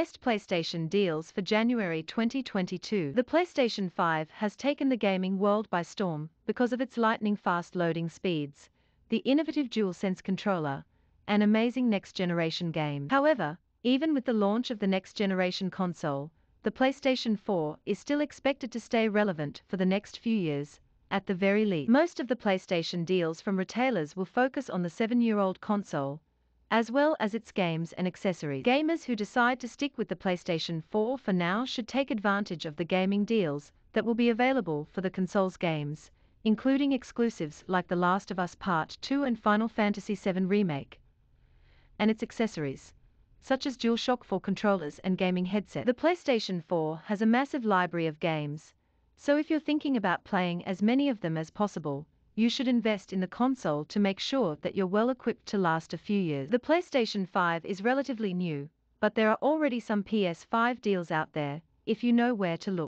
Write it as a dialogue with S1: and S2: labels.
S1: Best PlayStation Deals for January 2022 The PlayStation 5 has taken the gaming world by storm because of its lightning-fast loading speeds, the innovative DualSense controller, and amazing next-generation game. However, even with the launch of the next-generation console, the PlayStation 4 is still expected to stay relevant for the next few years, at the very least. Most of the PlayStation deals from retailers will focus on the 7-year-old console, as well as its games and accessories. Gamers who decide to stick with the PlayStation 4 for now should take advantage of the gaming deals that will be available for the console's games, including exclusives like The Last of Us Part 2 and Final Fantasy VII Remake, and its accessories, such as DualShock 4 controllers and gaming headset. The PlayStation 4 has a massive library of games, so if you're thinking about playing as many of them as possible, you should invest in the console to make sure that you're well equipped to last a few years. The PlayStation 5 is relatively new, but there are already some PS5 deals out there, if you know where to look.